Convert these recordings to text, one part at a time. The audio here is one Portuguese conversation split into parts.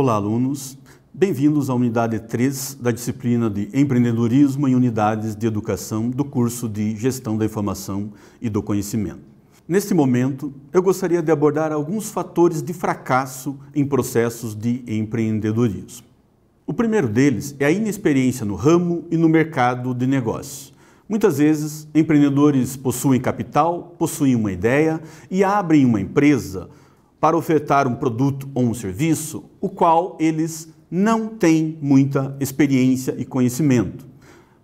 Olá, alunos. Bem-vindos à unidade 3 da disciplina de Empreendedorismo em Unidades de Educação do curso de Gestão da Informação e do Conhecimento. Neste momento, eu gostaria de abordar alguns fatores de fracasso em processos de empreendedorismo. O primeiro deles é a inexperiência no ramo e no mercado de negócios. Muitas vezes, empreendedores possuem capital, possuem uma ideia e abrem uma empresa para ofertar um produto ou um serviço, o qual eles não têm muita experiência e conhecimento.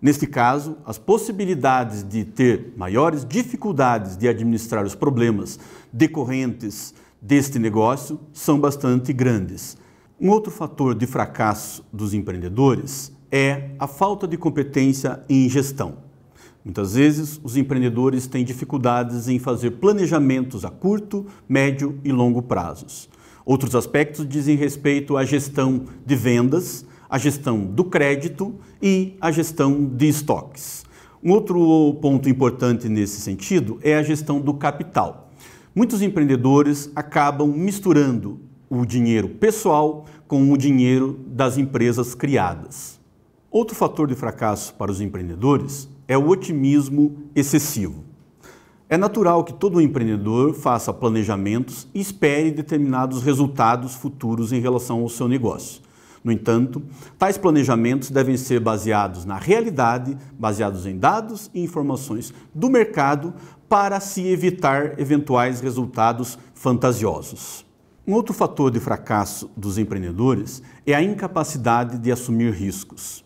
Neste caso, as possibilidades de ter maiores dificuldades de administrar os problemas decorrentes deste negócio são bastante grandes. Um outro fator de fracasso dos empreendedores é a falta de competência em gestão. Muitas vezes, os empreendedores têm dificuldades em fazer planejamentos a curto, médio e longo prazos. Outros aspectos dizem respeito à gestão de vendas, à gestão do crédito e à gestão de estoques. Um outro ponto importante nesse sentido é a gestão do capital. Muitos empreendedores acabam misturando o dinheiro pessoal com o dinheiro das empresas criadas. Outro fator de fracasso para os empreendedores é o otimismo excessivo. É natural que todo empreendedor faça planejamentos e espere determinados resultados futuros em relação ao seu negócio. No entanto, tais planejamentos devem ser baseados na realidade, baseados em dados e informações do mercado para se evitar eventuais resultados fantasiosos. Um outro fator de fracasso dos empreendedores é a incapacidade de assumir riscos.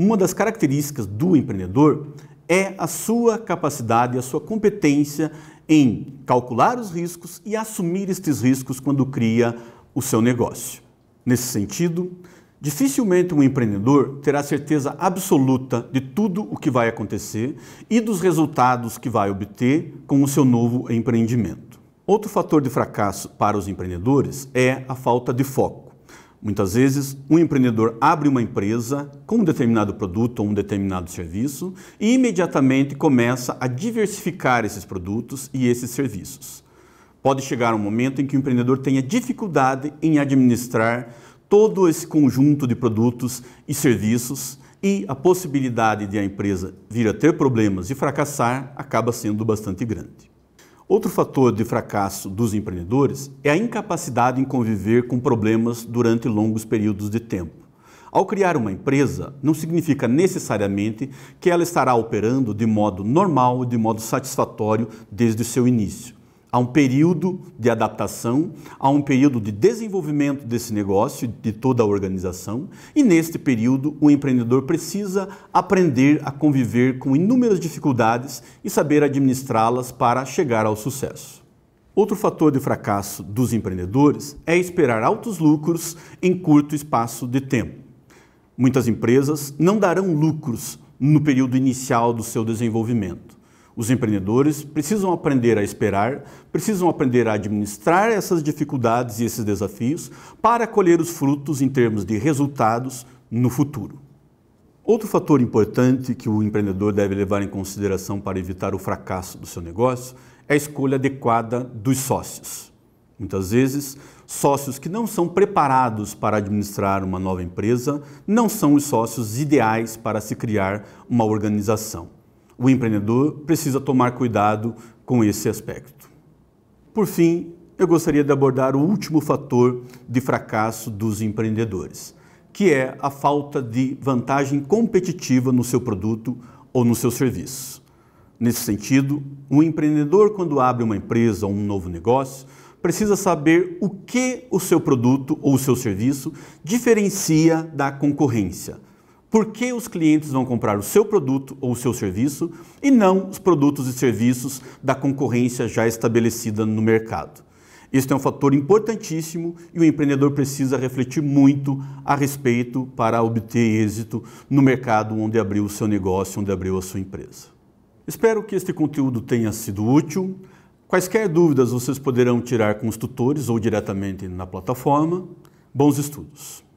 Uma das características do empreendedor é a sua capacidade, a sua competência em calcular os riscos e assumir estes riscos quando cria o seu negócio. Nesse sentido, dificilmente um empreendedor terá certeza absoluta de tudo o que vai acontecer e dos resultados que vai obter com o seu novo empreendimento. Outro fator de fracasso para os empreendedores é a falta de foco. Muitas vezes, um empreendedor abre uma empresa com um determinado produto ou um determinado serviço e imediatamente começa a diversificar esses produtos e esses serviços. Pode chegar um momento em que o empreendedor tenha dificuldade em administrar todo esse conjunto de produtos e serviços e a possibilidade de a empresa vir a ter problemas e fracassar acaba sendo bastante grande. Outro fator de fracasso dos empreendedores é a incapacidade em conviver com problemas durante longos períodos de tempo. Ao criar uma empresa, não significa necessariamente que ela estará operando de modo normal e de modo satisfatório desde o seu início. Há um período de adaptação, há um período de desenvolvimento desse negócio, de toda a organização, e neste período o empreendedor precisa aprender a conviver com inúmeras dificuldades e saber administrá-las para chegar ao sucesso. Outro fator de fracasso dos empreendedores é esperar altos lucros em curto espaço de tempo. Muitas empresas não darão lucros no período inicial do seu desenvolvimento. Os empreendedores precisam aprender a esperar, precisam aprender a administrar essas dificuldades e esses desafios para colher os frutos em termos de resultados no futuro. Outro fator importante que o empreendedor deve levar em consideração para evitar o fracasso do seu negócio é a escolha adequada dos sócios. Muitas vezes, sócios que não são preparados para administrar uma nova empresa não são os sócios ideais para se criar uma organização. O empreendedor precisa tomar cuidado com esse aspecto. Por fim, eu gostaria de abordar o último fator de fracasso dos empreendedores, que é a falta de vantagem competitiva no seu produto ou no seu serviço. Nesse sentido, um empreendedor, quando abre uma empresa ou um novo negócio, precisa saber o que o seu produto ou o seu serviço diferencia da concorrência, por que os clientes vão comprar o seu produto ou o seu serviço e não os produtos e serviços da concorrência já estabelecida no mercado? Este é um fator importantíssimo e o empreendedor precisa refletir muito a respeito para obter êxito no mercado onde abriu o seu negócio, onde abriu a sua empresa. Espero que este conteúdo tenha sido útil. Quaisquer dúvidas vocês poderão tirar com os tutores ou diretamente na plataforma. Bons estudos!